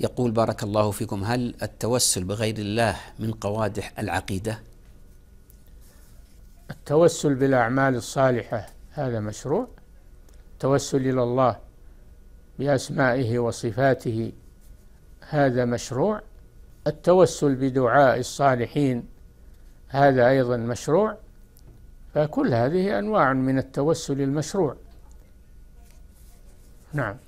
يقول بارك الله فيكم هل التوسل بغير الله من قوادح العقيدة التوسل بالأعمال الصالحة هذا مشروع التوسل إلى الله بأسمائه وصفاته هذا مشروع التوسل بدعاء الصالحين هذا أيضا مشروع فكل هذه أنواع من التوسل المشروع نعم